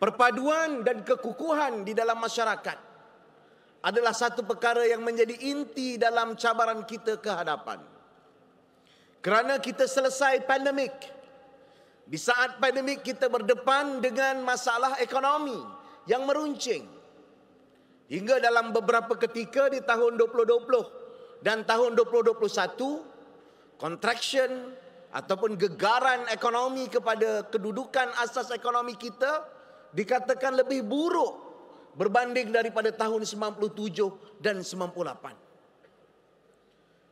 perpaduan dan kekukuhan di dalam masyarakat adalah satu perkara yang menjadi inti dalam cabaran kita ke hadapan. Kerana kita selesai pandemik. Di saat pandemik kita berdepan dengan masalah ekonomi yang meruncing. Hingga dalam beberapa ketika di tahun 2020 dan tahun 2021, contraction ataupun gegaran ekonomi kepada kedudukan asas ekonomi kita dikatakan lebih buruk berbanding daripada tahun 97 dan 98.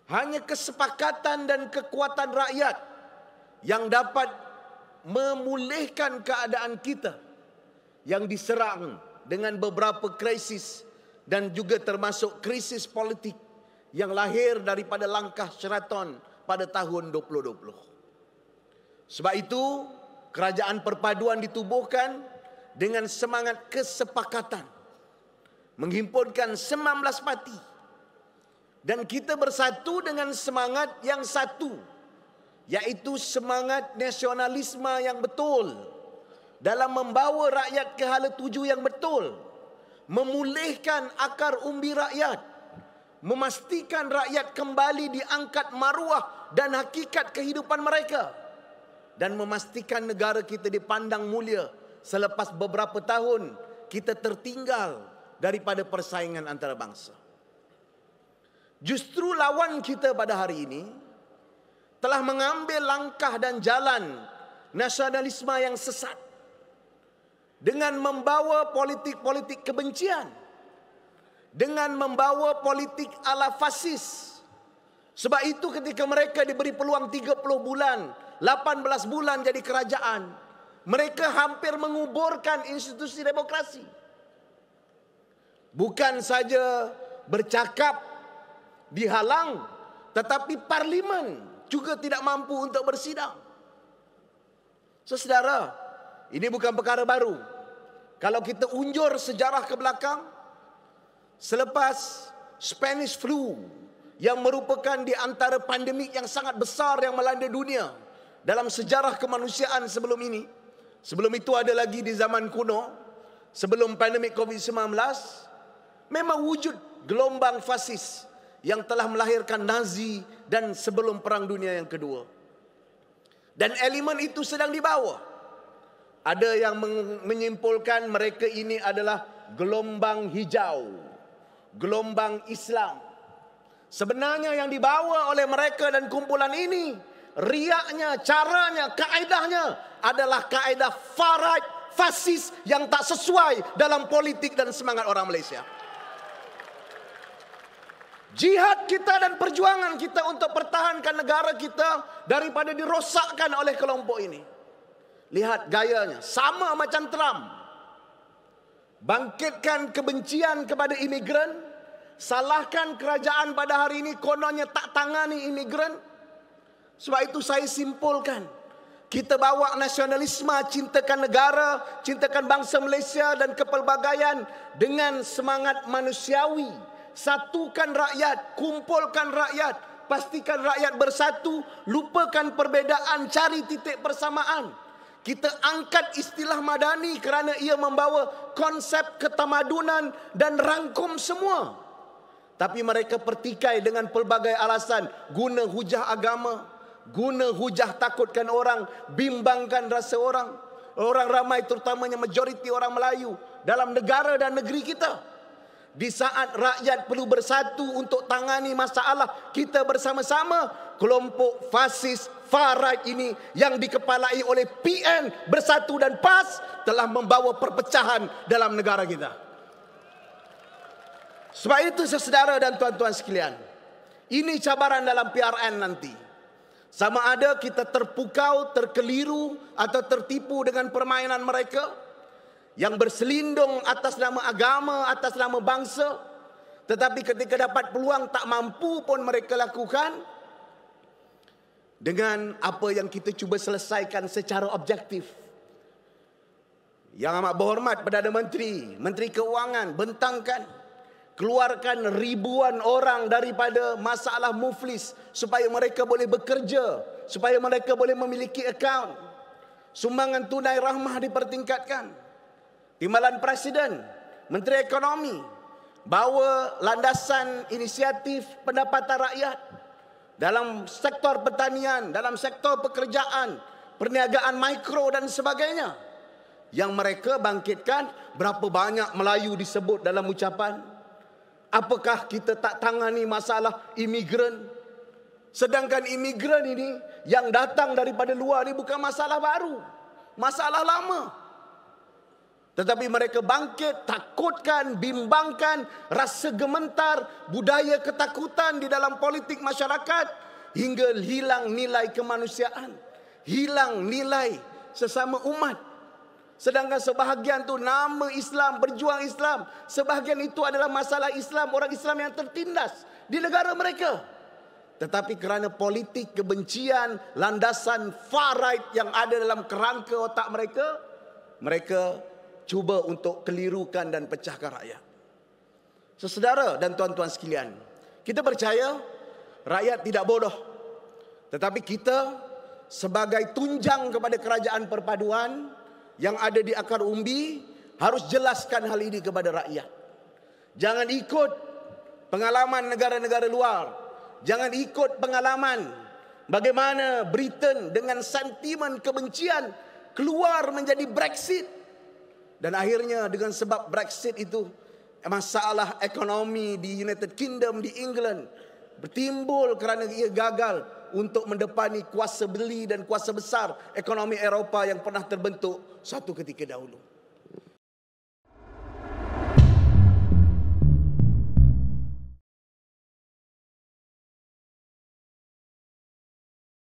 Hanya kesepakatan dan kekuatan rakyat yang dapat memulihkan keadaan kita yang diserang dengan beberapa krisis dan juga termasuk krisis politik yang lahir daripada langkah Seraton pada tahun 2020. Sebab itu kerajaan perpaduan ditubuhkan dengan semangat kesepakatan menghimpunkan 19 parti dan kita bersatu dengan semangat yang satu yaitu semangat nasionalisme yang betul dalam membawa rakyat ke hala tuju yang betul memulihkan akar umbi rakyat memastikan rakyat kembali diangkat maruah dan hakikat kehidupan mereka dan memastikan negara kita dipandang mulia selepas beberapa tahun kita tertinggal daripada persaingan antarabangsa. Justru lawan kita pada hari ini telah mengambil langkah dan jalan nasionalisme yang sesat dengan membawa politik-politik kebencian dengan membawa politik ala fasis sebab itu ketika mereka diberi peluang 30 bulan 18 bulan jadi kerajaan mereka hampir menguburkan institusi demokrasi. Bukan saja bercakap dihalang, tetapi parlimen juga tidak mampu untuk bersidang. Saudara, ini bukan perkara baru. Kalau kita unjur sejarah ke belakang, selepas Spanish flu yang merupakan di antara pandemik yang sangat besar yang melanda dunia dalam sejarah kemanusiaan sebelum ini, Sebelum itu ada lagi di zaman kuno. Sebelum pandemik COVID-19. Memang wujud gelombang fasis. Yang telah melahirkan Nazi. Dan sebelum perang dunia yang kedua. Dan elemen itu sedang dibawa. Ada yang menyimpulkan mereka ini adalah gelombang hijau. Gelombang Islam. Sebenarnya yang dibawa oleh mereka dan kumpulan ini riaknya, caranya, kaedahnya adalah kaedah faraj fasis yang tak sesuai dalam politik dan semangat orang Malaysia. Jihad kita dan perjuangan kita untuk pertahankan negara kita daripada dirosakkan oleh kelompok ini. Lihat gayanya, sama macam Trump. Bangkitkan kebencian kepada imigran, salahkan kerajaan pada hari ini kononnya tak tangani imigran, sebab itu saya simpulkan. Kita bawa nasionalisme, cintakan negara, cintakan bangsa Malaysia dan kepelbagaian dengan semangat manusiawi. Satukan rakyat, kumpulkan rakyat, pastikan rakyat bersatu, lupakan perbedaan, cari titik persamaan. Kita angkat istilah madani kerana ia membawa konsep ketamadunan dan rangkum semua. Tapi mereka pertikai dengan pelbagai alasan guna hujah agama guna hujah takutkan orang, bimbangkan rasa orang. Orang ramai terutamanya majoriti orang Melayu dalam negara dan negeri kita. Di saat rakyat perlu bersatu untuk tangani masalah kita bersama-sama, kelompok fasis far right ini yang dikepalai oleh PN Bersatu dan PAS telah membawa perpecahan dalam negara kita. Sebab itu saudara dan tuan-tuan sekalian, ini cabaran dalam PRN nanti. Sama ada kita terpukau, terkeliru atau tertipu dengan permainan mereka yang berselindung atas nama agama, atas nama bangsa tetapi ketika dapat peluang tak mampu pun mereka lakukan dengan apa yang kita cuba selesaikan secara objektif. Yang amat berhormat Perdana Menteri, Menteri Keuangan bentangkan keluarkan ribuan orang daripada masalah muflis supaya mereka boleh bekerja, supaya mereka boleh memiliki akaun. Sumbangan tunai rahmah dipertingkatkan. Timbalan Presiden, Menteri Ekonomi bawa landasan inisiatif pendapatan rakyat dalam sektor pertanian, dalam sektor pekerjaan, perniagaan mikro dan sebagainya. Yang mereka bangkitkan berapa banyak Melayu disebut dalam ucapan Apakah kita tak tangani masalah imigran? Sedangkan imigran ini yang datang daripada luar ini bukan masalah baru. Masalah lama. Tetapi mereka bangkit, takutkan, bimbangkan, rasa gementar, budaya ketakutan di dalam politik masyarakat. Hingga hilang nilai kemanusiaan. Hilang nilai sesama umat. Sedangkan sebahagian tu nama Islam, berjuang Islam. Sebahagian itu adalah masalah Islam, orang Islam yang tertindas di negara mereka. Tetapi kerana politik kebencian, landasan far right yang ada dalam kerangka otak mereka, mereka cuba untuk kelirukan dan pecahkan rakyat. Sesedara dan tuan-tuan sekalian, kita percaya rakyat tidak bodoh. Tetapi kita sebagai tunjang kepada kerajaan perpaduan, yang ada di akar umbi harus jelaskan hal ini kepada rakyat. Jangan ikut pengalaman negara-negara luar. Jangan ikut pengalaman bagaimana Britain dengan sentimen kebencian keluar menjadi Brexit. Dan akhirnya dengan sebab Brexit itu masalah ekonomi di United Kingdom, di England bertimbul kerana ia gagal untuk mendepani kuasa beli dan kuasa besar ekonomi Eropah yang pernah terbentuk satu ketika dahulu.